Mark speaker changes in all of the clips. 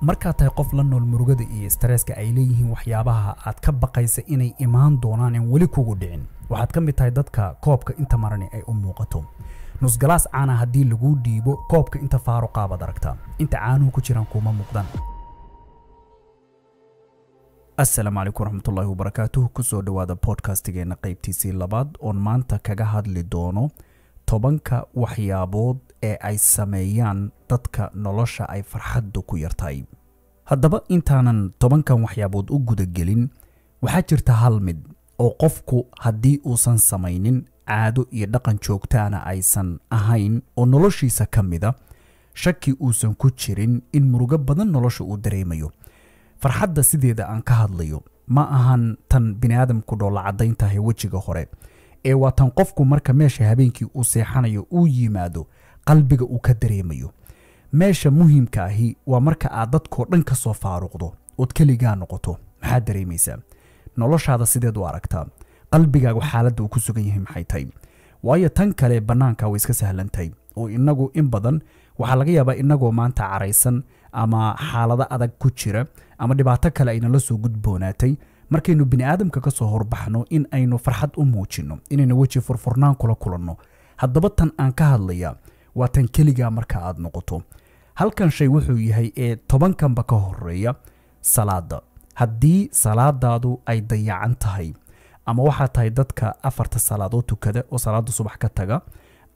Speaker 1: markaad tahay qof la nool murugada iyo staresska ay leeyihiin waxyaabaha aad ka baqaysa inay imaan doonaan aan weli kugu dhicin waxaad ka mid tahay dadka koobka inta marani ay u muuqato nusgalaas caana haddii laguu dhiibo koobka inta faaruqaabaad aragta inta caanuhu ku jiraan kuma muuqdan asalaamu calaykum waraxmatullaahi wabarakaatuh kusoo dhowaada podcastigeenna qaybtiisii labaad oon maanta kaga hadli doono tobanka waxyaabood ee ay sameeyaan dadka nolosha ay farxaddu ku yartahay haddaba intaanan tobankan waxyaabood u gudagelin waxaa jirta hal mid oo qofku haddii uusan samaynin caado iyo dhaqan joogtaana aysan ahayn oo noloshiisa ka mida shaki uusan ku jirin in murugo badan nolosha uu dareemayo farxadda sideeda aan ka hadlayo ma ahan tan biniaadamku dhoola caddayntahay wejiga hore ee waa tan qofku marka meesha habeenkii uu seexanayo uu yimaado qalbiga uu ka dareemayo meesha muhiimka ahi waa marka aad dadkoo dhan ka soo faaruqdo ood keligaa noqoto maxaad dareemaysaa noloshaada sideed u aragtaa qalbigaagu xaaladda uu ku sugan yahay maxay tahay waayo tan kale bannaanka way iska sahlan tahay oo innagu in badan waxaa laga yaabaa innagoo maanta caraysan ama xaalado adag ku jira ama dhibaato kale aynala soo gudboonaatay markaynu bini'aadamka ka soo horbaxno in aynu farxad u muujinno inaynu weji furfurnaan kula kulanno haddaba tan aan ka hadlayaa waa tan keligaa marka aad noqoto halkan shay wuxuu yahay ee tobankanba ka horeeya salaada haddii salaadaadu ay dayacan tahay ama waxaa tahay dadka afarta salaadoo tukada oo salaada subax ka taga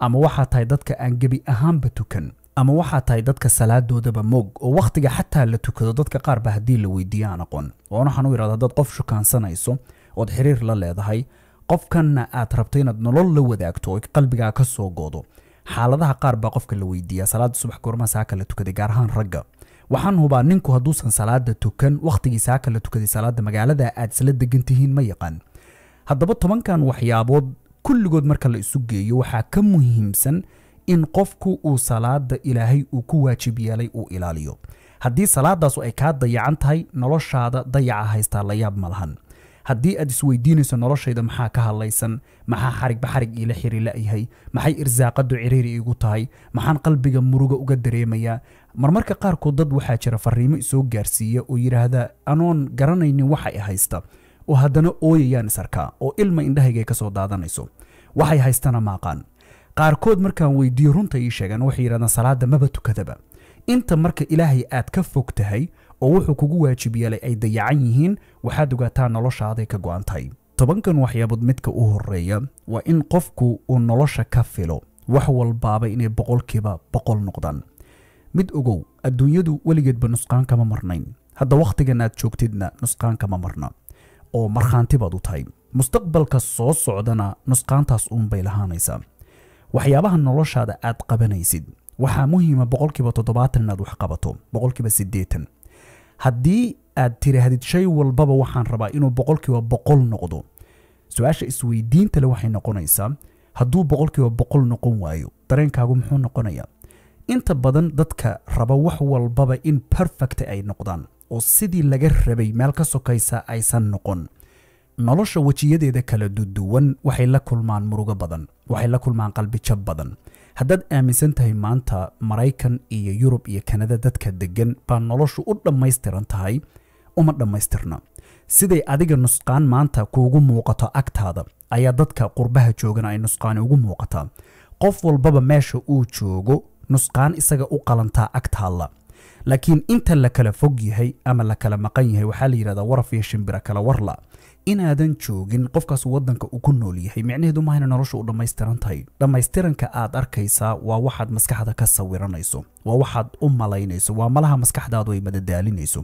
Speaker 1: ama waxaa tahay dadka aan gebi ahaanba tukan ama waxaa tahay dadka salaadoodaba moog oo wakhtiga xataa la tukado dadka qaarba haddii la weydiiyo aan aqoon waana waxaan u yidhahda haddaad qof shukaansanayso ood xiriir la leedahay qofkanna aad rabto inaad nolol la wadaagto oo qalbigaa ka soo goodo xaaladaha qaar baa qofka la weydiiyaa salaada subax goormaa saaka la tukaday gaar ahaan ragga waxaan hubaa ninku hadduusan salaada tukan wakhtigii saaka la tukaday salaada magaalada aad isla degan tihiin ma yaqaan haddaba tobankan waxyaabood kulligood marka la isu geeyo waxaa ka muhiimsan in qofku uu salaada ilaahay uu ku waajib yeelay uu ilaaliyo haddii salaadaasu ay kaa dayacan tahay noloshaada dayaca haystaa layaab yaab malahan haddii aad isweydiinayso noloshayda maxaa ka hadlaysan maxaa xarigba xarig iila xiri la'yahay maxay irsaaqaddu ciriiri iigu tahay maxaan qalbiga muruga uga dareemayaa marmarka qaarkood dad waxaa jira fariimo isoo gaarsiiya oo yidhaahda anoon garanaynin waxay haysta oo haddana ooyayaan isarkaa oo ilma indhahaygay kasoo daadanayso waxay haystana maaqaan qaarkood markaan weydiiyo runta ii sheegaan waxay yidhahdaan salaadda maba tukadaba inta marka ilaahay aad ka fog tahay oo wuxuu kugu waajib yeelay ay dayacan yihiin waxaad ogaataa noloshaaday ka go'antay tobankan waxyaabood midka u horeeya waa in qofku uu nolosha ka filo wax walbaaba inay boqolkiiba boqol noqdaan mid ogow adduunyadu weligeedba nusqaan kama marnayn hadda wakhtigan aad joogtidna nusqaan kama marna oo markhaanti u tahay mustaqbalka soo socdana nusqaantaas uunbay lahaanaysaa waxyaabaha noloshaada aad qabanaysid waxaa muhiima boqolkiiba toddobaatan inaad wax qabato boqolkiiba siddeetan haddii aad tiraahdid shay walbaba waxaan rabaa inuu boqolkiiba boqol noqdo su-aasha isweydiinta le waxay noqonaysaa hadduu boqolkiiba boqol noqon waayo dareenkaagu muxuu noqonayaa inta badan dadka raba wax walbaba in perfect ay noqdaan oo sidii laga rabay meel ka sokaysa aysan noqon nolosha wejiyadeeda kala duduwan waxay la kulmaan murugo badan waxay la kulmaan qalbijab badan haddaad aaminsan tahay maanta maraykan iyo yurub iyo kanada dadka degan baa noloshu u dhammaystiran tahay uma dhammaystirna siday adiga nusqaan maanta kuugu muuqato agtaada ayaa dadka qurbaha joogana ay nusqaani ugu muuqataa qof walbaba meesha uu joogo nusqaan isaga u qalantaa agtaalla laakiin inta la kala fog yahay ama la kala maqan yahay waxaa la yidhahdaa waraf iyo shimbira kala warla inaadan joogin qofkaas wadanka uu ku nool yahay micnaheedu maahayna noloshu u dhammaystiran tahay dhammaystiranka aad arkaysaa waa waxaad maskaxda ka sawiranayso waa waxaad u malaynayso waa malaha maskaxdaadu ay madadaalinayso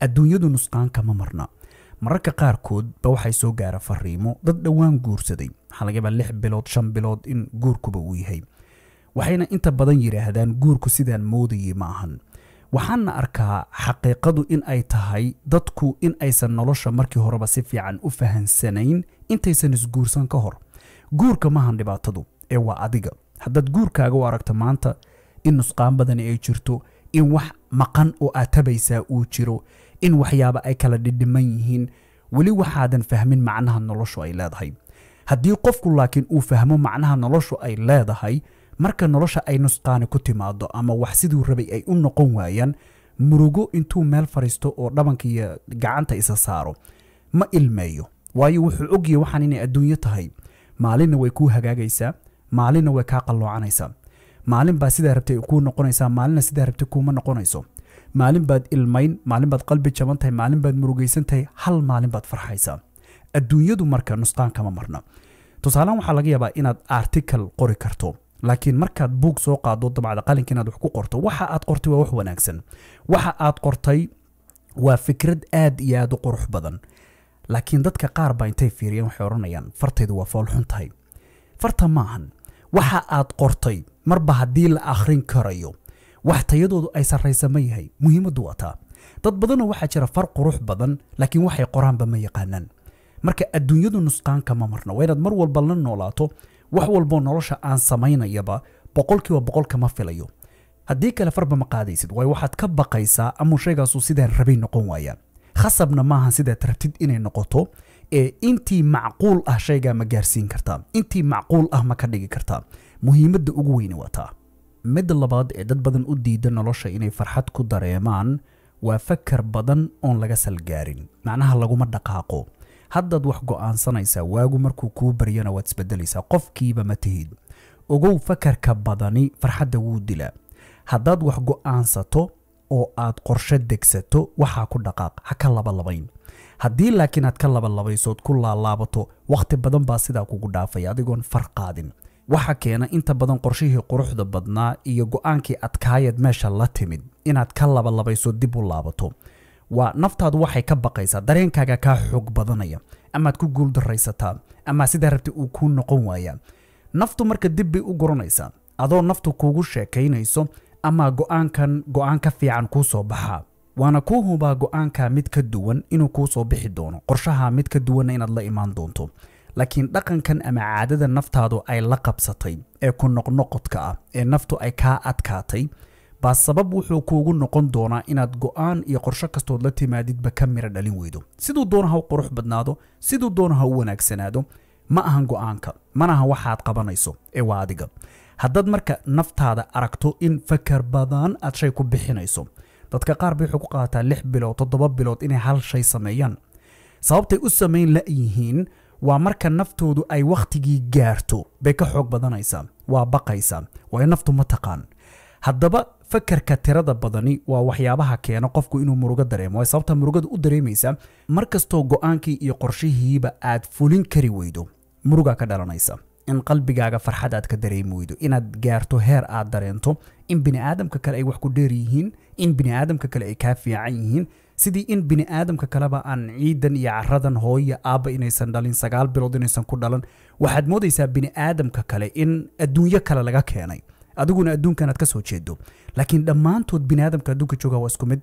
Speaker 1: adduunyadu nusqaan kama marna mararka qaarkood ba waxay soo gaara fariimo dad dhowaan guursaday maxaa lix bilood shan bilood in guurkuba uu yahay waxayna inta badan yidhaahdaan guurku sidaan moodayay ma ahan waxaana arkaa xaqiiqadu in ay tahay dadku in aysan nolosha markii horeba si fiican u fahansanayn intaysan isguursan ka hor guurka mahan dhibaatadu ee waa adiga haddaad guurkaaga u aragto maanta in nusqaan badani ay jirto in wax maqan oo aad tabaysaa uu jiro in waxyaaba ay kala dhidhiman yihiin weli waxaadan fahmin macnaha noloshu ay leedahay haddii qofku laakiin uu fahmo macnaha noloshu ay leedahay marka nolosha ay nusqaani ku timaado ama wax siduu rabay ay u noqon waayaan murugo intuu meel fadhiisto oo dhabanka iyo gacanta isa saaro ma ilmeeyo waayo wuxuu ogyahay waxaan inay adduunyo tahay maalinna way kuu hagaagaysaa maalinna way kaa qalloocanaysaa maalin baa sidaa rabtay kuu noqonaysaa maalinna sidaa rabtay kuuma noqonayso maalin baad ilmayn maalin baad qalbi jaban tahay maalin baad murugaysan tahay hal maalin baad farxaysaa adduunyadu marka nustaan kama marna tusaalehan waxaa laga yaabaa inaad artikal qori karto laakiin markaad buug soo qaado dabcda qalinka inaad wax ku qorto waxa aad qortay waa wax wanaagsan waxa aad qortay waa fikrad aad iyo aad u qurux badan laakiin dadka qaar baa intay fiiriyeen waxay odhanayaan fartaydu waa fool xun tahay farta maahan waxa aad qortay marba haddii la akhrin karayo wax tayadoodu ay sarraysa ma yahay muhiimaddu waa taa dad badanoo waxaa jira far qurux badan laakiin waxay qoraanba ma yaqaanaan marka adduunyadu nusqaan kama marno waa inaad mar walba la noolaato wax walboo nolosha aan samaynayaba boqolkiiba boqol kama filayo haddii kale farba ma qaadaysid waayo waxaad ka baqaysaa ama sheegaasu sidaan rabay noqon waaya khasabna maaha sidaad rabtid inay noqoto ee intii macquul ah shaygaa ma gaarsiin kartaa intii macquul ah ma ka dhigi kartaa muhiimadda ugu weyni waa taa midda labaad ee dad badan u diida nolosha inay farxad ku dareemaan waa fakar badan oon laga salgaarin macnaha laguma dhaqaaqo haddaad wax go'aansanaysaa waagu markuu kuu baryana waad isbedelaysaa qofkiiba ma tihid ogow fakarka badani farxadda wuu dilaa haddaad wax go'aansato oo aad qorsho degsato waxaa ku dhaqaaq ha ka labalabayn haddii laakiin aad ka labalabaysood ku laalaabato wakhti badan baa sidaa kugu dhaafaya adigoon far qaadin waxaa keena inta badan qorshihii quruxda badnaa iyo go'aankii adkaayeed meesha la timid inaad ka labalabaysood dib u laabato waa naftaadu waxay ka baqaysaa dareenkaaga kaa xoog badanaya amaad ku guuldaraysataa ama sidaa rabta uu kuu noqon waayaa naftu marka dib bay u goranaysaa adoo naftu kuugu sheekaynayso ama go'aankan go'aan ka fiican kuu soo baxaa waana kuu hubaa go'aanka mid ka duwan inuu kuu soo bixi doono qorshaha mid ka duwanna inaad la imaan doonto laakiin dhaqankan ama caadada naftaadu ay la qabsatay ee ku noqnoqodka ah ee naftu ay kaa adkaatay baa sabab wuxuu kuugu noqon doonaa inaad go'aan iyo qorsho kastood la timaadidba ka mira dhalin weydo siduu doona u qurux badnaado siduu doona u wanaagsanaado ma ahan go'aanka manaha waxaad qabanayso ee waa adiga haddaad marka naftaada aragto in fakar badan aad shay ku bixinayso dadka qaar bay wuxuu qaataa lix bilood toddoba bilood inay hal shay sameeyaan sababtay u samayn layihiin waa marka naftoodu ay wakhtigii gaarto bay ka xoog badanaysaa waa baqaysaa waayo naftu ma taqaan haddaba fakarka tirada badani waa waxyaabaha keena qofku inuu murugo dareemo ee sababta murugada u dareemaysa markastoo kastoo go-aankii iyo qorshihiiba aad fulin kari weydo murugaa ka dhalanaysa in qalbigaaga farxad aad ka dareemi weydo inaad gaarto heer aad dareento in biniaadamka kale ay wax ku dheer yihiin in biniaadamka kale ay kaa fiican yihiin sidii in biniaadamka kaleba aan ciidan iyo caradan hooya aabba inaysan dhalin sagaal bilood inaysan ku dhalan waxaad moodaysaa biniaadamka kale in adduunyo kale laga keenay adiguna adduunkan aad ka soo jeeddo laakiin dhammaantood biniaadamka adduunka jooga waa isku mid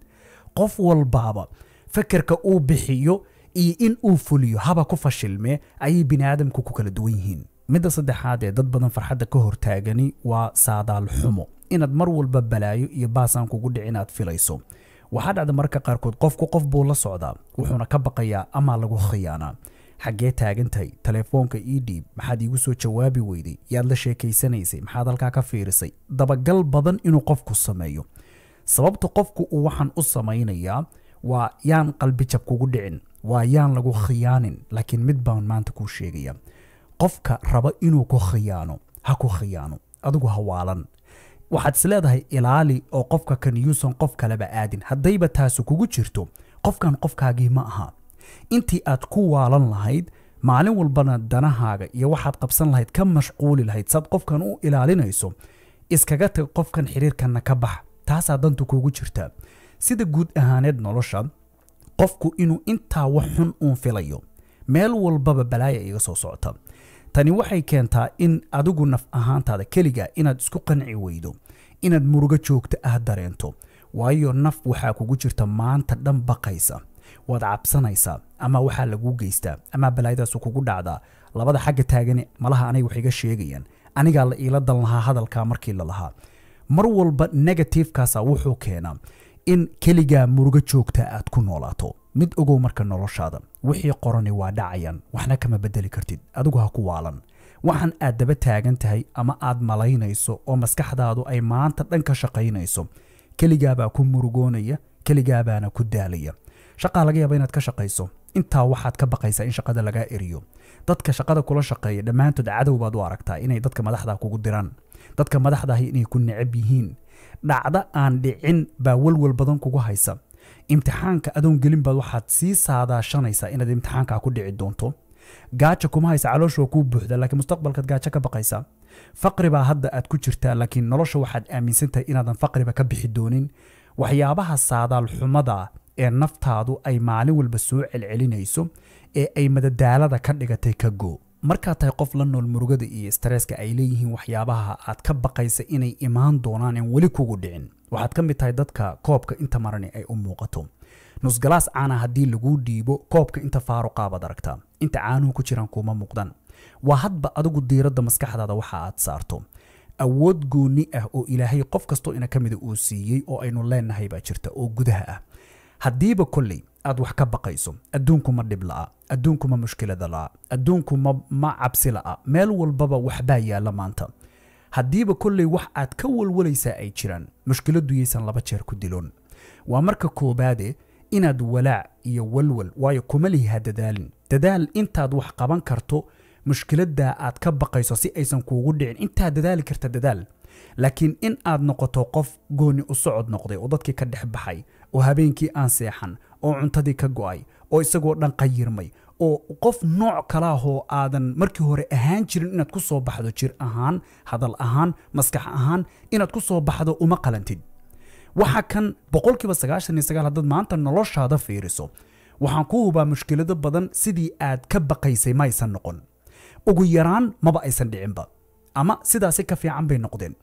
Speaker 1: qof walbaaba fakerka uu bixiyo iyo in uu fuliyo haba ku fashilmee ayay biniaadamku ku kala duwan yihiin midda saddexaad ee dad badan farxadda ka hortaagani waa saadaal xumo inaad mar walba balaayo iyo baasaan kugu dhici inaad filayso waxaa dhacda marka qaarkood qofku qof buu la socdaa wuxuuna ka baqayaa amaa lagu khiyaanaa xaggee taagantahay telefoonka ii e dhiib maxaad iigu soo jawaabi weyday yaad la sheekaysanaysay maxaad halkaa ka fiirisay dabagal badan inuu qofku sameeyo sababta qofku uu waxaan u samaynayaa waa yaan qalbi jab kugu dhicin waa yaan lagu khiyaanin laakiin mid baan maanta kuu sheegaya qofka raba inuu ku khiyaano ha ku khiyaano adigu hawaalan waxaad is leedahay ilaali oo qofka kan qof kaleba aadin haddayba taasu kugu jirto qofkan qofkaagii ma aha intii aad ku waalan lahayd maalin walbana danahaaga iyo waxaad qabsan lahayd ka mashquuli lahayd saad qofkan u ilaalinayso iskaga tag qofkan xiriirkanna ka bax taasaa dantu kugu jirta sida guud ahaaneed nolosha qofku inuu intaa wax xun uun filayo meel walbaba balaaya iga soo socota tani waxay keentaa in adigu naf ahaantaada keliga inaad isku qanci weydo inaad murugo joogto ah dareento waayo naf waxaa kugu jirta maanta dhan baqaysa waad cabsanaysaa ama waxaa lagu geystaa ama balaayadaas kugu dhacdaa labada xagga taagani malaha anay wax iga sheegayaan anigaa la iila dan lahaa hadalkaa markii la lahaa mar walba negatifekaasa ah wuxuu keenaa in keligaa murugo joogta aad ku noolaato mid ogow marka noloshaada wixii qorani waa dhacayaan waxna kama bedeli kartid adigu ha ku waalan waxaan aad daba taagan tahay ama aad malaynayso oo maskaxdaadu ay maanta dhan ka shaqaynayso keligaabaa ku murugoonaya keligaa ku daalaya shaqaa laga yaaba inaad ka shaqayso intaa waxaad ka baqaysaa in shaqada lagaa eriyo dadka shaqada kula shaqeeya dhammaantood cadow baad u aragtaa inay dadka madaxda kugu diraan dadka madaxdahi inay ku necab yihiin dhacdo aan dhicin baa walwal badan kugu haysa imtixaanka adoon gelin baad waxaad sii saadaashanaysaa inaad imtixaankaa ku dhici doonto gaaja kuma haysa calooshua kuu buuxda laakiin mustaqbalkaad gaajo ka baqaysaa faqri baa hadda aad ku jirtaa laakiin nolosha waxaad aaminsantahay inaadan faqriba ka bixi doonin waxyaabaha saadaal xumada ee naftaadu ay maalin walba soo celcelinayso ee ay madadaalada ka dhigatay ka goo markaad tahay qof la nool murugada iyo staresska ay leeyihiin waxyaabaha aad ka baqaysa inay imaan doonaan aan weli kugu dhicin waxaad ka mid tahay dadka koobka inta marani ay u muuqato nusgalaas caana haddii laguu dhiibo koobka inta faaruqaabaad aragta inta caanuhu ku jiraan kuma muuqdan waa hadba adigu diiradda maskaxdaada waxa aad saarto awood gooni ah oo ilaahay qof kasto ina ka mida uu siiyey oo aynu leennahay baa jirta oo gudaha ah haddiiba kolley aad wax ka baqayso adduunku ma dhib la'a adduunku ma mushkilada la'a adduunku ma ma cabsi la'a meel walbaba waxbaa yaalla maanta haddiiba kolley wax aad ka walwalaysaa ay jiraan mushkiladdu yaysan laba jeer ku diloon waa marka koobaade inaad walaac iyo walwal waayo kuma lihihaa dadaalin dadaal intaad wax qaban karto mushkiladdaa aad ka baqayso si aysan kuugu dhicin intaad dadaali karta dadaal laakiin in aad noqoto qof gooni u socod noqday oo dadkii ka dhex baxay oo habeenkii aan seexan oo cuntadii ka go-ay oo isagoo dhan qayirmay oo qof nooc kalaahoo aadan markii hore ahaan jirin inaad ku soo baxdo jir ahaan hadal ahaan maskax ahaan inaad ku soo baxdo uma qalantid waxaa kan boqolkiiba sagaashan iyo sagaal haddaad maanta noloshaada fiiriso waxaan ku hubaa mushkilado badan sidii aad ka baqaysay ma aysan noqon ugu yaraan maba aysan dhicinba ama sidaasi ka fiican bay noqdeen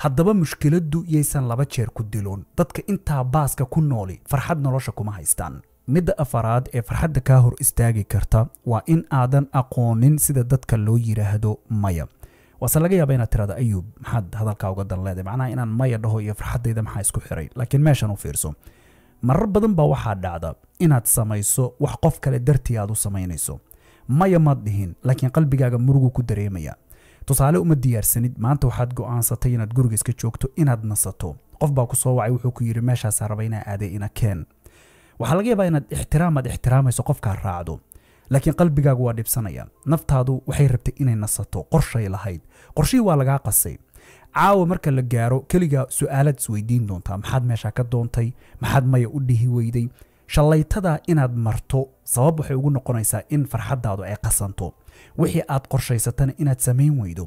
Speaker 1: haddaba mushkiladdu yaysan laba jeer ku diloon dadka intaa baaska ku nooli farxad nolosha kuma haystaan midda afaraad ee farxadda kaa hor istaagi karta waa in aadan aqoonin sida dadka loo yidhaahdo maya waase laga yaaba inaad tirahda ayuub maxaad hadalkaa uga dan leedahay macnaha inaan maya dhaho iyo farxaddayda maxaa isku xiray laakiin meeshan u fiirso marar badan baa waxaa dhacda inaad samayso wax qof kale dartii aad u samaynayso maya maad dhihin laakiin qalbigaaga murugu ku dareemaya tusaale uma diyaarsanid maanta waxaad go-aansatay inaad guriga iska joogto inaad nasato qof baa ku soo wacay wuxuu ku yidhi meeshaasaa raba inaa aaday ina keen waxaa laga yaabaa inaad ixtiraam aad ixtiraamayso qofkaa raacdo laakiin qalbigaagu waa dhibsanaya naftaadu waxay rabtay inay nasato qorshay lahayd qorshihii waa lagaa qasay caawa marka la gaaro keliga su-aalaad isweydiin doontaa maxaad meeshaa ka doontay maxaad maya u dhihi weyday shallaytadaa inaad marto sabab waxay ugu noqonaysaa in farxaddaadu ay qasanto wixii aad qorshaysatana inaad samayn weydo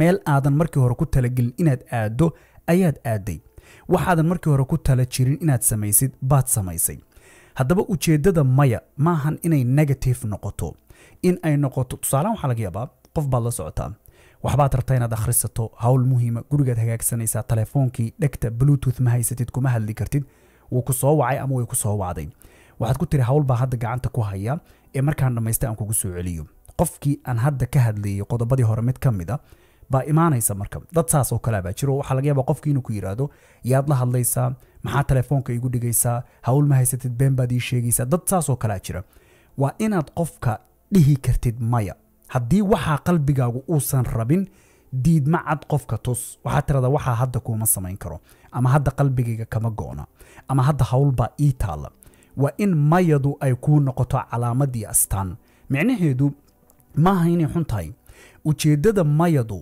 Speaker 1: meel aadan markii hore ku talagelin inaad aado ayaad aaday waxaadan markii hore ku tala jirin inaad samaysid baad samaysay haddaba ujeeddada maya maahan inay negative noqoto in ay noqoto tusaalehan waxaa laga yaabaa qof baad la socotaa waxbaad rabtaa inaad akhrisato hawl muhiima gurigaad hagaagsanaysaa teleefoonkii dhegta bluetooth ma haysatid kuma hadli kartid wuu ku soo wacay ama way ku soo wacday waxaad ku tiri hawl hadda gacanta ku haya ee markaan dhammaysta aan kugu soo celiyo qofkii aan hadda ka hadlayay qodobadii hore mid ka mid a ah baa imaanaysa marka dad saas oo kalea baa jiro waxaa laga yaaba qofkii inuu ku yidhaahdo yaad la hadlaysaa maxaa telefoonka igu dhigaysaa hawl ma haysatid been baad ii sheegaysaa dad saasoo oo kalea jira waa inaad qofka dhihi kartid maya haddii waxaa qalbigaagu uusan rabin diidma cad qofka tus waxaa tirada waxaa hadda kuuma samayn karo ama hadda qalbigayga kama go'na ama hadda hawlbaa ii taala waa in mayadu ay kuu noqoto calaamad iyo astaan micnaheedu maaha inay xun tahay ujeeddada mayadu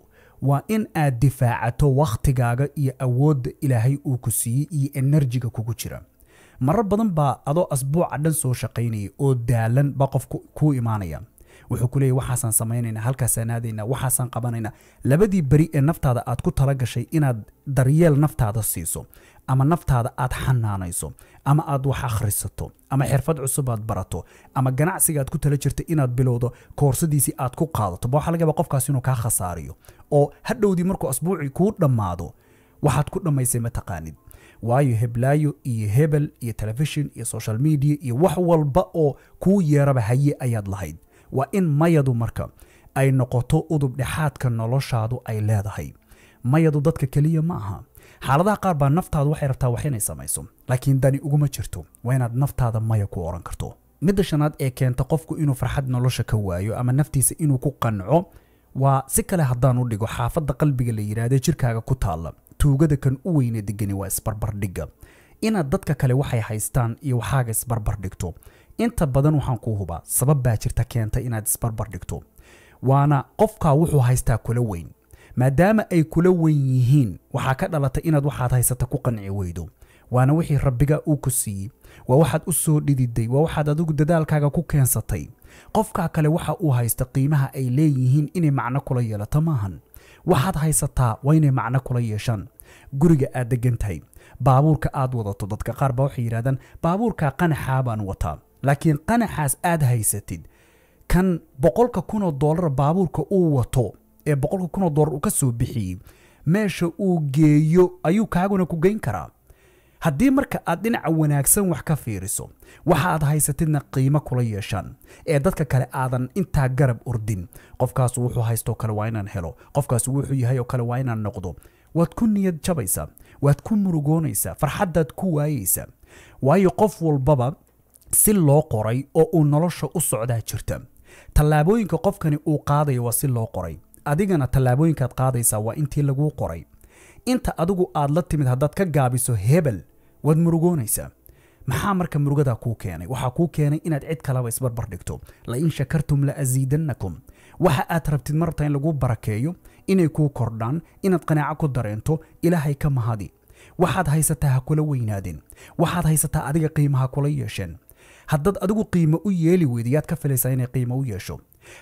Speaker 1: waa in aad difaacato wakhtigaaga iyo awoodda ilaahay uu ku siiyey iyo enerjiga kugu jira marar badan baa adoo asbuuca dhan soo shaqaynaya oo daalan baa qof kuu imaanaya wuxuu ku leeyahy waxaasaan samaynaynaa halkaasaan aadaynaa waxaasaan qabanaynaa labadii beri ee naftaada aad ku talagashay inaad daryeel naftaada siiso ama naftaada aad xanaanayso ama aad wax akhrisato ama xirfad cusub aad barato ama ganacsigaaad ku tala jirta inaad bilowdo koorsadiisii aad ku qaadato ba waxa lagayaba qofkaas inuu kaa khasaariyo oo hadhowdii markuu asbuucii kuu dhammaado waxaad ku dhammaysay mataqaanid waayo heblaayo iyo hebel iyo telefishin iyo social media iyo wax walba oo kuu yeeraba haye ayaad lahayd waa in mayadu marka ay noqoto udub dhexaadka noloshaadu ay leedahay mayadu dadka keliya ma aha xaaladaha qaar baa naftaadu waxay rabtaa wax inay samayso laakiin dani uguma jirto waa inaad naftaada maya ku oran karto midda shanaad ee keenta qofku inuu farxad nolosha ka waayo ama naftiisa inuu ku qanco waa si kale haddaan u dhigo xaafadda qalbiga la yidhaahde jirkaaga ku taalla tuugada kan u weyne degani waa isbarbardhigga inaad dadka kale waxay haystaan iyo waxaaga isbarbardhigto inta badan waxaan kuu hubaa sabab baa jirta keenta inaad isbarbar dhigto waana qofkaa wuxuu haystaa kula weyn maadaama ay kula weyn yihiin waxaa ka dhalatay inaad waxaad haysata ku qanci weydo waana wixii rabbiga uu ku siiyey waa waxaad u soo dhididay waa waxaad adigu dadaalkaaga ku keensatay qofkaa kale waxa uu haysta qiimaha ay leeyihiin inay macno kula yeelato maahan waxaad haysataa waa inay macno kula yeeshaan guriga aad degantahay baabuurka aad wadato dadka qaar baa waxay yidhahdaan baabuurkaa qanaxaa baan wataa laakiin qanaxaas aad haysatid kan boqolka kunoo doolar baabuurka uu wato ee boqolka kunoo doolar uu ka soo bixiyey meesha uu geeyo ayuu kaaguna ku geyn karaa haddii marka aad dhinaca wanaagsan wax ka fiiriso waxaad haysatidna qiimo kula yeeshaan ee dadka kale aadan intaa garab ordin qofkaas wuxuu haystoo kale waa inaan helo qofkaas wuxuu yahay oo kale waa inaan noqdo waad ku niyad jabaysaa waad ku murugoonaysaa farxaddaad ku waayaysaa waayo qof walbaba si loo qoray oo uu nolosha u socdaa jirta tallaabooyinka qofkani uu qaadayo waa si loo qoray adigana tallaabooyinkaad qaadaysaa waa intii laguu qoray inta adigu aad la timid haddaad ka gaabiso hebel waad murugoonaysaa maxaa marka murugadaa kuu keenay waxaa kuu keenay inaad cid kaleba isbarbar dhigto la in shakartum la asiidannakum waxa aad rabtid marabtaa in laguu barakeeyo inay kuu kordhaan inaad qanaaco ku dareento ilaahay ka mahadi waxaad haysataa ha kula weynaadin waxaad haysataa adiga qiimaha kula yeesheen haddaad adigu qiimo u yeeli weyda yaad ka filaysaa inay qiimo u yeesho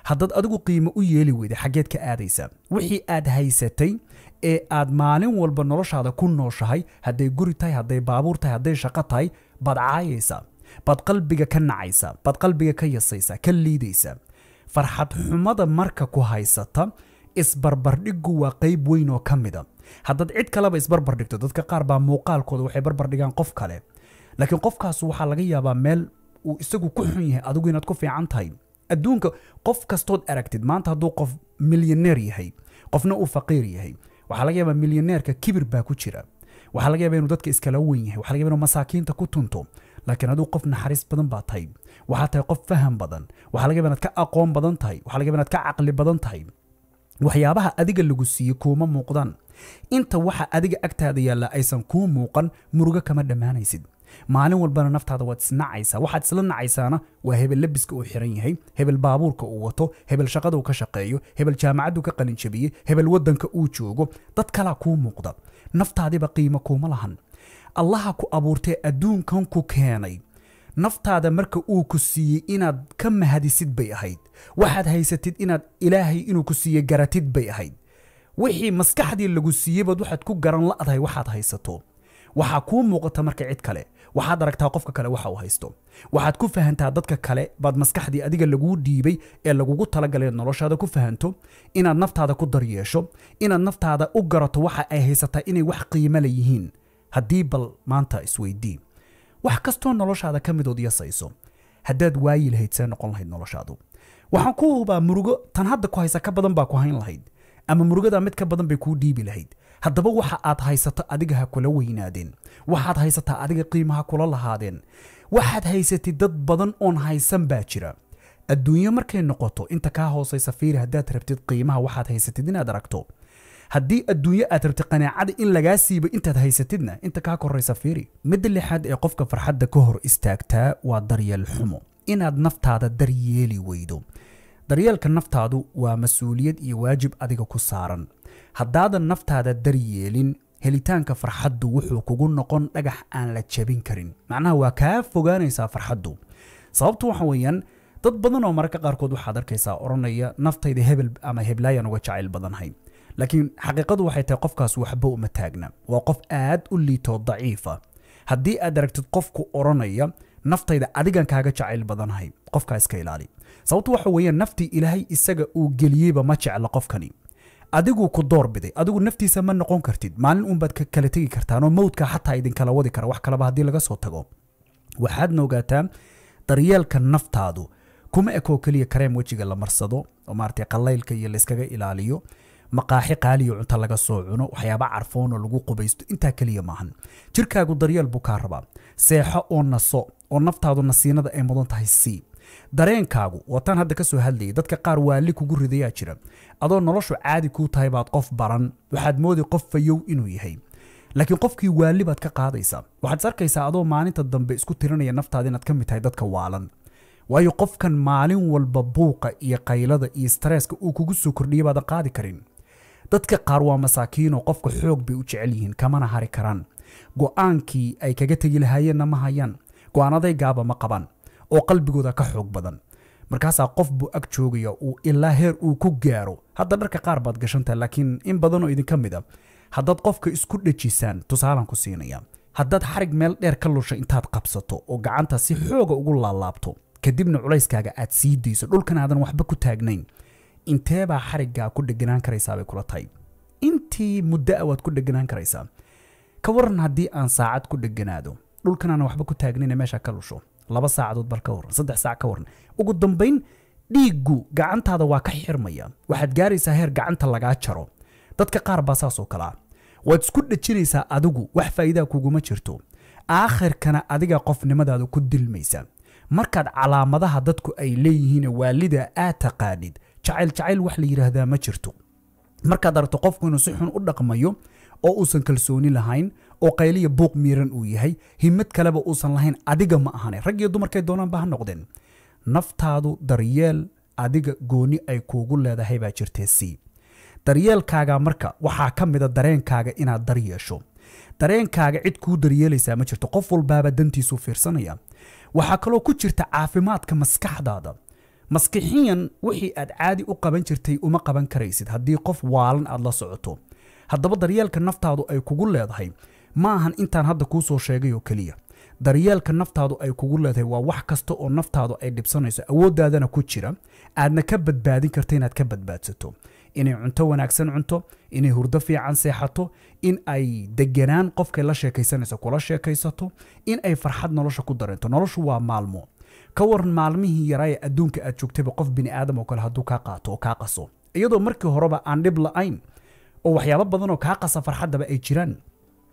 Speaker 1: haddaad adigu qiimo u yeeli weyda xaggeed ka aadaysaa wixii aad haysatay ee aad maalin walba noloshaada ku nooshahay hadday guri tahay hadday baabuur tahay hadday shaqo tahay baad caayaysaa baad qalbiga ka nacaysaa baad qalbiga ka yasaysaa ka liidaysaa farxad xumada marka ku haysata isbarbardhiggu waa qayb weyn oo ka mida haddaad cid kaleba isbarbardhigto dadka qaar baa muuqaalkooda waxay barbardhigaan qof kale laakiin qofkaas waxaa laga yaabaa meel uu isagu ku xun yahay adigu inaad ku fiican tahay adduunka qof kastood aragtid maanta hadduu qof milyaneer yahay qofna uu faqiir yahay waxaa laga yaabaa milyaneerka kibir baa ku jira waxaa laga yaabaa inuu dadka iskala weyn yahay waxaa laga yaabaa inuu masaakiinta ku tunto laakiin adigu qof naxariis badan baa tahay waxaa tahay qof faham badan waxaa laga yaabaa inaad ka aqoon badan tahay waxaa laga yaabaa inaad ka caqli badan tahay waxyaabaha adiga lagu siiye kuuma muuqdaan inta waxa adiga agtaada yaalla aysan kuu muuqan murugo kama dhammaanaysid maalin walbana naftaada waad isnacaysaa waxaad isla nacaysaana waa hebel labiska uu xiran yahay hebel baabuurka uu wato hebel shaqada ka shaqeeyo hebel jaamacaddu ka qalinjabiyey hebel waddanka uu joogo dad kalaa kuu muuqda naftaadiba qiimo kuuma lahan allaha ku abuurtee adduunkan ku keenay naftaada marka uu ku siiyey inaad ka mahadisid bay ahayd waxaad haysatid inaad ilaahay inuu ku siiye garatid bay ahayd wixii maskaxdii lagu siiyey baad waxaad ku garan la'dahay waxaad haysato waxaa kuu muuqata marka cid kale waxaad aragtaa qofka kale waxa uu haysto waxaad ku fahantaa dadka kale baad maskaxdii adiga laguu dhiibay ee lagugu talagalay noloshaada ku fahanto inaad naftaada ku daryeesho inaad naftaada u garato waxa ay haysataa inay wax qiimo leeyihiin haddii bal maanta isweydii wax kastoo noloshaada ka midood yasayso haddaad waayi lahayd see noqon lahayd noloshaadu waxaan ku hubaa murugo tan hadda ku haysa ka badan baa ku hayn lahayd ama murugadaa mid ka badan bay kuu dhiibi lahayd haddaba waxa aad haysato adiga ha kula weynaadeen waxaad haysataa adiga qiimaha kula lahaadeen waxaad haysatid dad badan oon haysan baa jira adduunyo markay noqoto inta kaa hoosaysa fiir haddaad rabtid qiimaha waxaad haysatid inaad aragto haddii adduunyo aad rabtid qanaacada in lagaa siibo intaad haysatidna inta kaa koraysa fiiri midda lixaad ee qofka farxadda ka hor istaagtaa waa daryeel xumo inaad naftaada daryeeli weydo daryeelka naftaadu waa mas-uuliyad iyo waajib adiga ku saaran haddaadan naftaada daryeelin helitaanka farxaddu wuxuu kugu noqon dhagax aan la jabin karin macnaha waa kaa fogaanaysaa farxaddu sababtu waxa weeyaan dad badan oo mararka qaarkood waxaad arkaysaa odhanaya naftayda hebel ama heblaayaan uga jacayl badanhay laakiin xaqiiqadu waxay tahay qofkaas waxba uma taagna waa qof aad u liitoo daciifa haddii aad aragtid qofku odhanaya naftayda adigan kaaga jacayl badanhay qofkaa iska ilaali sababtu waxa weeyaan naftii ilaahay isaga uu geliyeyba ma jecla qofkani adigu ku doorbiday adigu naftiisa ma noqon kartid maalin uunbaad kala tegi kartaanoo mawdka xataa idinkala wadi kara wax kaleba haddii laga soo tago waxaadna ogaataa daryeelka naftaadu kuma ekoo keliya kareem wejiga la marsado oo maaragtay qallaylka iyo layskaga ilaaliyo maqaaxi qaaliyo cunto laga soo cuno waxyaaba carfoon oo lagu qubaysto intaa keliya maahan jirkaagu daryeel buu kaa rabaa seexo oo naso oo naftaadu nasiinada ay mudan tahay sii dareenkaagu waa hadda kasoo hadlayay dadka qaar waali kugu ridayaa jira adoo noloshu caadi kuu tahay baad qof baran waxaad moodi qof fayow inuu yahay laakiin qofkii waali baad ka qaadaysaa waxaad is arkaysaa adoo maalinta dambe isku tirinaya naftaada inaad ka mid tahay dadka waalan waayo qofkan maalin walba buuqa iyo qaylada iyo stresska uu kugu soo kordhiyay baadan qaadi karin dadka qaar waa masaakiinoo qofka xoog bay u jecel yihiin kamana hari karaan go'aankii ay kaga tegi lahaayeenna ma hayaan go'aanaday gaaba ma qaban oo qalbigooda ka xoog badan markaasaa qof buu ag joogaya uu ilaa heer uu ku gaaro hadda dharka qaar baad gashantaha laakiin in badanoo idinka mid a ah, haddaad qofka isku dhejisaan tusaalaan ku siinaya haddaad xarig meel dheer ka lusha intaad qabsato oo gacanta si xooga ugu laalaabto kadibna culayskaaga aad sii dayso dhulkan aadan waxba ku taagnayn inteebaa xariggaa ku dheganaan karaysaabay kula tahay intii muddo a waad ku dheganaan karaysaa ka waran haddii aan saacad ku dheganaado dhulkan waxba ku taagnayn ee ka lusho laba saacadood bar ka waran saddex saac ka waran ugu dambeyn dhiiggu gacantaada waa ka xirmaya waxaad gaaraysaa heer gacanta lagaa jaro dadka qaar baa saasoo kale ah waad isku dhajinaysaa adigu wax faa'iidaa kuguma jirto aakhirkana adiga qofnimadaada ku dilmaysa markaad calaamadaha dadku ay leeyihiin waalida aad taqaanid jacayl jacayl wax la yidhaahdaa ma jirto markaad aragto qofku inuu si xun u dhaqmayo oo uusan kalsooni lahayn oo qayliya buuq miiran uu yahay himad kaleba uusan lahayn adiga ma ahane rag iyo dumarkay doonaanba ha noqdeen naftaadu daryeel adiga gooni ay kuugu leedahay baa jirtee sii daryeelkaaga marka waxaa ka mida dareenkaaga inaad dar yeesho dareenkaaga cid kuu daryeelaysaa ma jirto qof walbaaba dantiisu fiirsanaya waxaa kaloo ku jirta caafimaadka maskaxdaada maskixiyan wixii aad caadi u qaban jirtay uma qaban karaysid haddii qof waalan aad la socoto haddaba daryeelka naftaadu ay kugu leedahay ma ahan intaan hadda kuu soo sheegay oo keliya daryeelka naftaadu ay kugu leedahay waa wax kasta oo naftaadu ay dhibsanayso awooddaadana ku jira aadna ka badbaadin karta inaad ka badbaadsato inay cunto wanaagsan cunto inay hurdo fiican seexato in ay deganaan qofkay la sheekaysanaysa kula sheekaysato in ay farxad nolosha ku dareento noloshu waa maalmo ka waran maalmihii yaraaye adduunka aad joogtayba qof bini aadam oo kale hadduu kaa qaato oo kaa qaso iyadoo markii horeba aan dhib la-ayn oo waxyaabo badanoo kaa qasa farxaddaba ay jiraan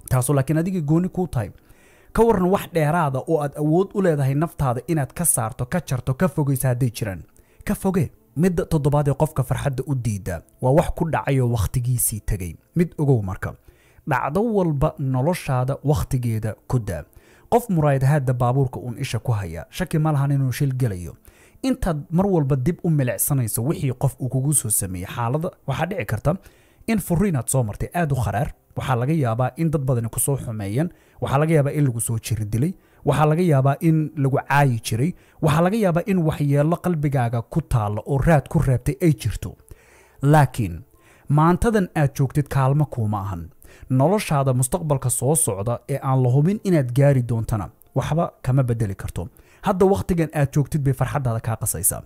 Speaker 1: taasoo laakiin adigii gooni kuu tahay ka waran wax dheeraada oo aad awood u leedahay naftaada inaad ka saarto ka jarto ka fogaysa hadday jiraan ka foge midda toddobaadee qofka farxadda u diida waa wax ku dhacayoo wakhtigiisii tegay mid ogow marka dhacdo walba noloshaada wakhtigeeda ku daa qof muraayadhaadda baabuurka uun isha ku haya shaki ma lahan inuu shil gelayo intaad mar walba dib u milicsanayso wixii qof uu kugu soo sameeyey xaalada waxaa dhici karta in furiinaad soo martay aada u kharaar waxaa laga yaabaa in dad badani kusoo soo xumeeyeen waxaa laga yaabaa in lagu soo jiri dilay waxaa laga yaabaa in lagu caayi jiray waxaa laga yaabaa in waxyeello qalbigaaga ku taalla oo raad ku reebtay ay jirto laakiin maantadan aad joogtid kaalmo kuuma ahan noloshaada mustaqbalka soo socda ee aan la hubin inaad gaari doontana waxba kama bedeli karto hadda wakhtigan aad joogtid bay farxaddaada kaa qasaysaa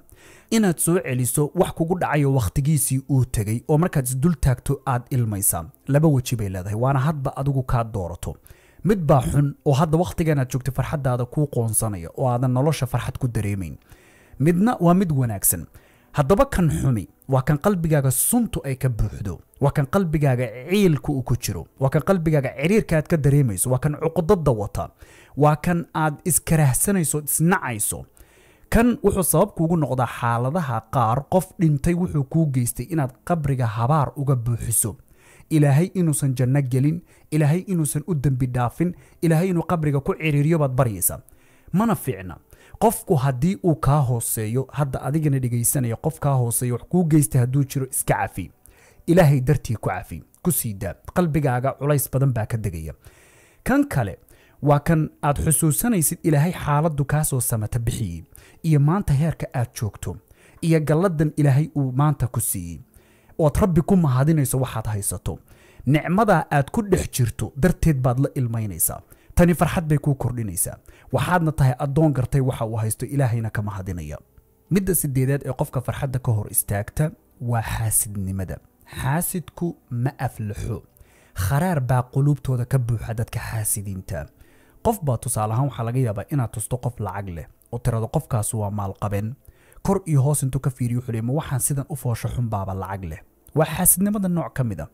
Speaker 1: inaad soo celiso wax kugu dhacayo wakhtigiisii uu tegey oo markaad isdul taagto aad ilmaysaa laba weji bay leedahay waana hadba adigu kaa doorato mid baa xun oo hadda wakhtigan aad farxaddaada kuu qoonsanaya oo aadan nolosha farxad ku dareemayn midna waa mid wanaagsan haddaba kan xumi waa kan qalbigaaga suntu ay ka buuxdo waa kan qalbigaaga ciilka uu ku jiro waa kan qalbigaaga ciriirka aad ka dareemayso waa kan cuqdada wata waa kan aad iskarahsanayso isnacayso kan wuxuu sabab kuugu noqdaa xaaladaha qaar qof dhintay wuxuu kuu geystay inaad qabriga habaar uga buuxiso ilaahay inuusan janno gelin ilaahay inuusan u dembi dhaafin ilaahay inuu qabriga ku ciriiriyo baad baryaysaa mana fiicna qofku haddii uu kaa hooseeyo hadda adigana dhegaysanaya qof kaa hooseeyo wax kuu geystay hadduu jiro iska cafi ilaahay dartii ku cafi ku sii qalbigaaga culays badan baa ka degaya kan kale waa kan aad xusuusanaysid ilaahay xaaladdu kaasoo samata bixiyey iyo maanta heerka aad joogto iyo galladan ilaahay uu maanta ku siiyey ood rabbi ku mahadinayso waxaad haysato nicmadaa aad ku dhex jirto darteed baad la ilmaynaysaa tani farxad bay kuu kordhinaysaa waxaadna tahay addoon gartay waxa uu haysto ilaahayna ka mahadinaya midda sideedaad ee qofka farxadda ka hor istaagta waa xaasidnimada xaasidku ma aflaxo kharaar baa quluubtooda ka buuxa dadka xaasidiinta qofba tusaale ahaan waxaa laga yaabaa inaad tusto qof lacag leh oo tirado qofkaas waa maalqabeen kor iyo hoos intuu ka fiiriy wuxuu leey ma waxaan sidan u foosho xunbaaba lacag leh waa xaasidnimada nooc ka mid a ah.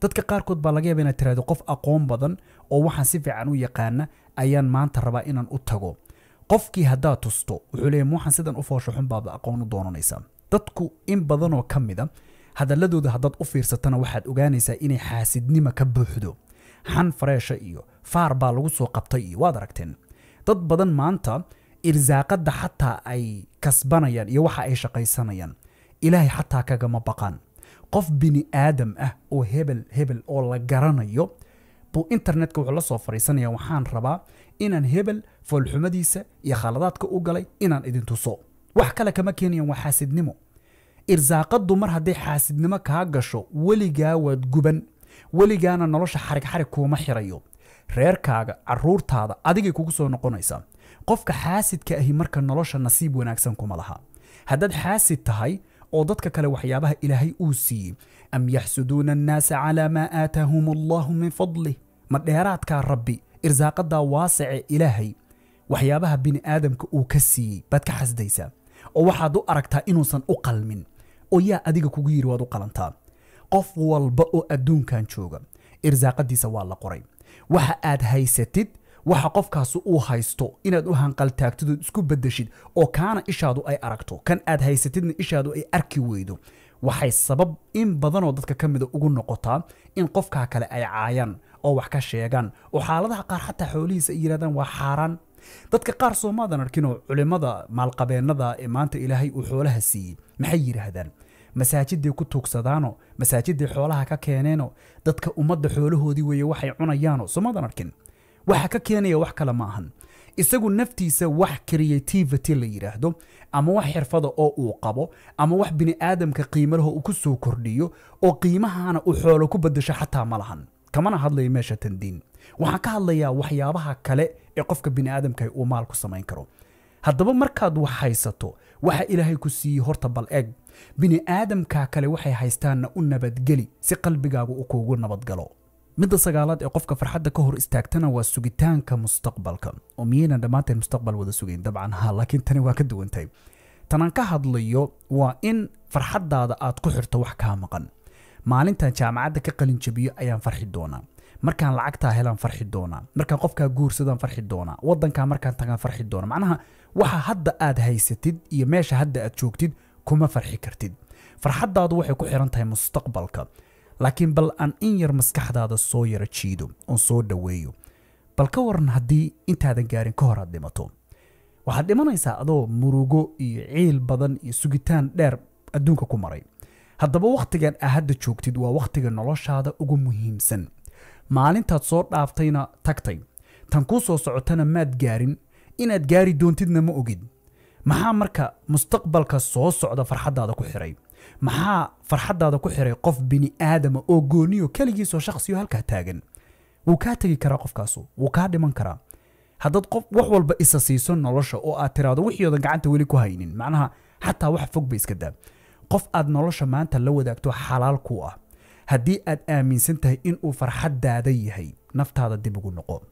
Speaker 1: dadka qaarkood baa laga yaabaa inaad tirahdo qof aqoon badan oo waxaan si fiican u yaqaana ayaan maanta rabaa inaan u tago qofkii haddaad tusto wuxuu leeyahy ma waxaan sidan u foosho xunbaad aqoon u doonanaysaa dadku in badanoo ka mid a ah, hadalladooda haddaad u fiirsatana waxaad ogaanaysaa inay xaasidnima ka buuxdo xan fareesha iyo faar baa lagu soo qabtay iyo waad aragteen dad badan maanta irsaaqadda xataa ay kasbanayaan iyo waxa ay shaqaysanayaan ilaahay xataa kagama baqaan qof bini aadam ah oo hebel hebel oo la garanayo buu internetka wuxuu la soo fadhiisanaya waxaan rabaa inaan hebel foolxumadiisa iyo khaladaadka u galay inaan idin tuso wax kale kama keenayaan waa xaasidnimo irsaaqaddu mar hadday xaasidnimo kaa gasho weligaa waad guban weligaana nolosha xarig xarig kuuma xirayo reerkaaga caruurtaada adigay kugu soo noqonaysaa qofka xaasidka ahi marka nolosha nasiib wanaagsan kuma laha haddaad xaasid tahay oo dadka kale waxyaabaha ilaahay uu siiyey am yaxsuduuna annaasa calaa maa aataahum allahu min fadlih ma dheeraadkaa rabbi irsaaqadaa waasace ilaahay waxyaabaha bini aadamka uu ka siiyey baad ka xasdaysaa oo waxaad u aragtaa inuusan u qalmin oo yaa adiga kugu yidhi waad u qalantaa qof walba oo adduunkan jooga irsaaqadiisa waa la qoray waxa aad haysatid waxa qofkaas uu haysto inaad u hanqaltaagtid ood isku bedeshid oo kaana ishaadu ay aragto kan aad haysatidna ishaadu ay arki weydo waxay sabab in badanoo dadka ka mida ugu noqotaa in qofkaa kale ay caayaan oo wax ka sheegaan oo xaaladaha qaar xataa xoolihiisa ay yidhahdaan waa xaaraan dadka qaar soomaadan arkinoo culimmada maalqabeennada ee maanta ilaahay uu xoolaha siiyey maxay yidhaahdaan masaajidday ku tuugsadaano masaajidday xoolaha ka keeneeno dadka ummadda xoolahoodii weeye waxay cunayaanoo somadan arkin waxa ka keenaya wax kale ma ahan isagu naftiisa wax creativity la yidhaahdo ama wax xirfada oo uu qabo ama wax bini'aadamka qiimalaho uu ku soo kordhiyo oo qiimahaana u xoolo ku beddasho xataa ma lahan kamana hadlaya meesha tandiin waxaan ka hadlayaa waxyaabaha kale ee qofka bini'aadamkahi uu maal ku samayn karo haddaba markaad wax haysato waxa ilaahay ku siiyey horta bal eg bini kale waxay haystaanna u nabadgeli si qalbigaagu uu kuugu nabadgalo midda sagaalaad ee qofka farxadda ka hor istaagtana waa sugitaanka mustaqbalka oo miyaynan dhammaanteen mustaqbal wada sugayn dabcan ha laakiin tani waa ka duwantahay tan ka hadlayo waa in farxaddaada aad ku xirto wax kaa maqan maalintan jaamacadda ka qalinjabiyo ayaan farxi doonaa markaan lacagtaa helaan farxi doonaa markaan qofkaa guursadaan farxi doonaa wadankaa markaan tagaan farxi doonaa macnaha waxa hadda aad haysatid iyo meesha hadda aad joogtid kuma farxi kartid farxaddaadu waxay ku xiran tahay mustaqbalka laakiin bal aan in yar maskaxdaada soo yara jiido oon soo dhoweeyo bal ka waran haddii intaadan gaarin ka hor aad dhimato waxaad dhimanaysaa adoo murugo iyo ciil badan iyo sugitaan dheer adduunka ku maray haddaba wakhtigan aa hadda joogtid waa wakhtiga noloshaada ugu muhiimsan maalintaad soo dhaaftayna tagtay tan kuu soo socotana maad gaarin inaad gaari doontidna ma ogid maxaa marka mustaqbalka soo socda farxaddaada ku xiray maxaa farxaddaada ku xiray qof bini aadama oo gooniyo keligiisoo shakhsiyo halkaa taagan wuu kaa tegi karaa qofkaasu wuu kaa dhiman karaa haddaad qof wax walba isa siiso nolosha oo aad tiraahdo wixii gacanta weli ku haynin macnaha xataa wax fog ba iska daa qof aad nolosha maanta la wadaagto xalaal kuu ah haddii aad aaminsan tahay inuu farxaddaada yahay naftaada dib ugu noqo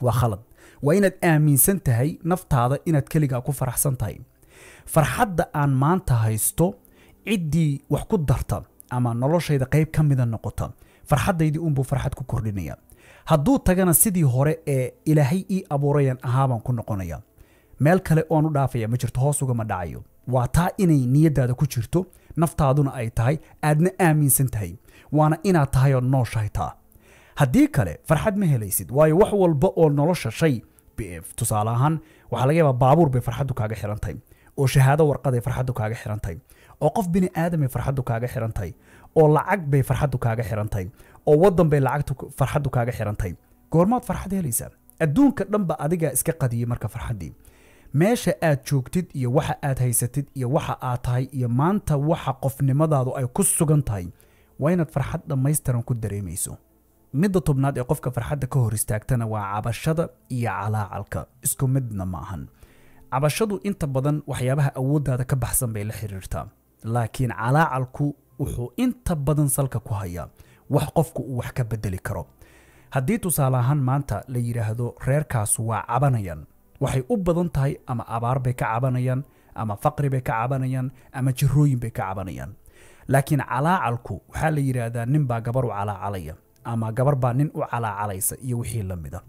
Speaker 1: waa khalad waa inaad aaminsan tahay naftaada inaad keligaa ku faraxsan tahay farxadda aan maanta haysto ciddii wax ku darta ama noloshayda qayb ka mida noqota farxaddaydii unbuu farxad ku kordhinaya hadduu tagana sidii hore ee ilaahay ii abuurayan ahaabaan ku noqonaya meel kale oan u dhaafaya ma jirto hoos ugama dhacayo waa taa inay niyaddaada ku jirto naftaaduna ay tahay aadna aaminsan tahay waana inaad tahay ood nooshahay taa haddii kale farxad ma helaysid waayo wax walba oo nolosha shay tusaale ahaan waxaa laga yaabaa baabuur bay farxaddu kaaga xiran oo shahaado warqaday farxaddu kaaga xiran oo qof bini aadamay farxaddu kaaga xiran oo lacag bay farxaddu kaaga xirantahay oo waddan bay lacagtu farxaddu kaaga xiran goormaad farxad helaysaa adduunka dhanba adigaa iska qadiyey marka farxaddii meesha aad joogtid iyo waxa aad haysatid iyo waxa aad tahay iyo maanta waxa qofnimadaadu ay ku sugan tahay waa inaad farxad dhammaystiran ku dareemayso midda tobnaad ee qofka farxadda ka hor istaagtana waa cabashada iyo calaacalka isku midna ma ahan cabashadu inta badan waxyaabaha awooddaada ka baxsan bay la xiriirtaa laakiin calaacalku wuxuu inta badan salka ku hayaa wax qofku uu wax ka bedeli karo haddii tusaale ahaan maanta la yidhaahdo reerkaasu waa cabanayaan waxay u badan tahay ama abaar bay ka cabanayaan ama faqri bay ka cabanayaan ama jirooyin bay ka cabanayaan laakiin calaacalku waxaa la yidhaahdaa ninbaa gabar u calaacalaya ama gabarbaa nin u calaacalaysa iyo wixii lamida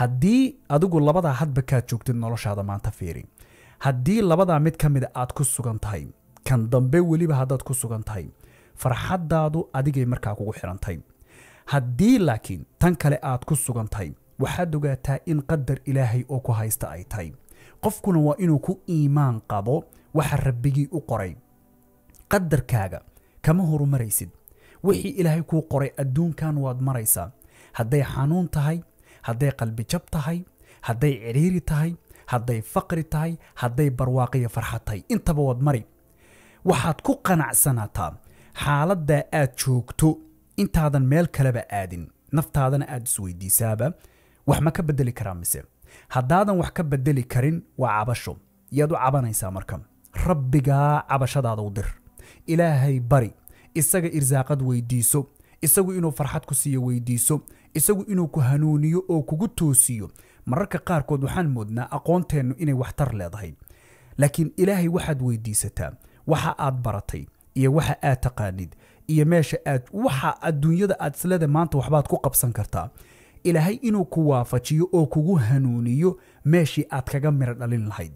Speaker 1: haddii adigu labadaa hadba kaad joogtid noloshaada maanta fiiri haddii labadaa mid ka mida aad ku sugan tahay kan dambe weliba haddaad ku sugan tahay farxaddaadu adigay markaa kugu xidhantahay haddii laakiin tan kale aad ku sugan tahay waxaad ogaataa in qadar ilaahay oo ku haysta ay tahay qofkuna waa inuu ku iimaan qabo waxa rabbigii u qoray qadarkaaga kama horumaraysid wixii ilaahay kuu qoray adduunkan waad maraysaa hadday xanuun tahay hadday qalbi jab tahay hadday cidhiiri tahay hadday faqri tahay hadday barwaaqiyo farxad tahay intaba waad mari waxaad ku qanacsanaataa xaaladdaa aad joogto intaadan meel kaleba aadin naftaadana aad isweydiisaaba wax ma ka bedeli karaa mise haddaadan wax ka bedeli karin waa cabasho yaad u cabanaysaa marka rabbigaa cabashadaada u dir ilaahay bari isaga irsaaqad weydiiso isagu inuu farxad ku siiyo weydiiso isagu inuu ku hanuuniyo oo kugu toosiyo mararka qaarkood waxaan moodnaa aqoonteennu inay waxtar leedahay laakiin ilaahay waxaad weydiisataa waxa aad baratay iyo waxa aad taqaanid iyo meesha aad waxa adduunyada aad isleda maanta waxbaad ku qabsan kartaa ilaahay inuu ku waafajiyo oo kugu hanuuniyo meeshii aad kaga miro dhalin lahayd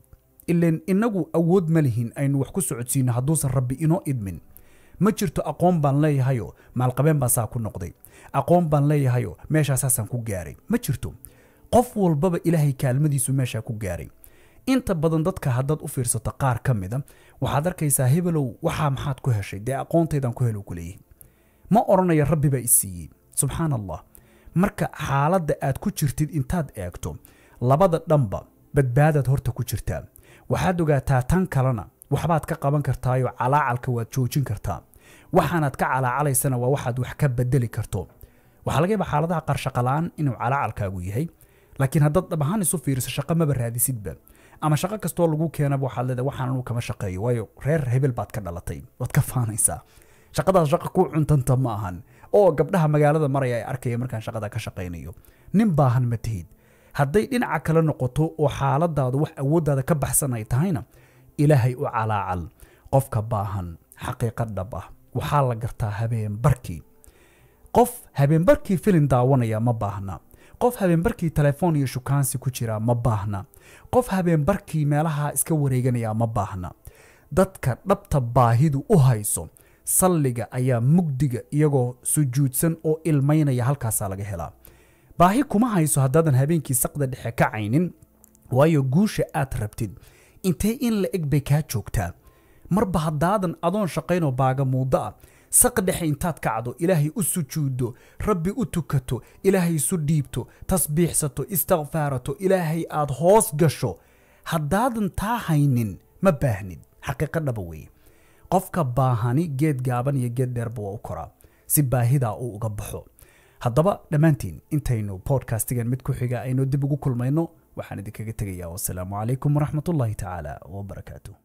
Speaker 1: ileen innagu awood ma lihin aynu wax ku socodsiino hadduusan rabbi inoo idmin ma jirto aqoon baan leeyahayo maalqabeen baan ku noqday aqoon baan leeyahayoo meeshaashaasaan ku gaaray ma jirto qof walbaba ilaahay kaalmadiisu meeshaa ku gaaray inta badan dadka haddaad u fiirsato qaar ka mida waxaad arkaysaa hebelow waxaa maxaad ku heshay dee aqoontaydaan ku helow ku ma odhanaya rabbi baa i siiyey subxaan allah marka xaaladda aad ku jirtid intaad eegto labada dhanba badbaadaad horta ku jirtaa waxaad ogaataa tan kalena waxbaad ka qaban kartaayoo calaacalka waad joojin kartaa waxaanaad ka calaacalaysan waa waxaad wax ka bedeli karto waxaa laga yabaa xaaladaha qarshaqalaan inuu calaacalkaagu yahay laakiin haddaad dhab ahaan isu fiiriso shaqo maba raadisidba ama shaqo kastoo lagu keenaba waxaad leedahay waxaan anuu kama shaqeeyo waayo reer hebel baad ka dhalatay waad ka faanaysaa shaqadaas shaqo ku cuntanta ma ahan oo gabdhaha magaalada maraya ay arkaya markaan shaqada ka shaqaynayo nin baahan ma tihid hadday dhinaca kale noqoto oo xaaladaadu wax awooddaada ka baxsan ay tahayna ilaahay u calaacal qofka baahan xaqiiqo dhab ah waxaa la gartaa habeen barkii qof habeenbarkii filin daawanaya ma baahna qof habeenbarkii telefoon iyo shukaansi ku jira ma baahna qof habeen barkii meelaha iska wareeganaya ma baahna dadka dhabta baahidu u hayso salliga ayaa mugdiga iyagoo sujuudsan oo ilmaynaya halkaasaa laga helaa baahi kuma hayso haddaadan habeenkii saqda dhexe kacaynin waayo guusha aad rabtid intee in la eg bay kaa joogtaa marba haddaadan adoon shaqaynoo baagamuuddo ah saq intaad kacdo ilaahay u sujuuddo rabbi u tukato ilaahay isu dhiibto tasbiixsato istakfaarato ilaahay aad hoos gasho haddaadan taa haynin ma baahnid xaqiiqadhaba dhaba weeye qofka baahani geed gaaban iyo geed dheerba waa u koraa si baahidaa uu uga baxo haddaba dhammaantiin intaynu bodkastigan mid ku xiga aynu dib ugu kulmayno waxaan idinkaga tegayaa wasalaamu calaykum waraxmatullaahi tacaala wabarakaatu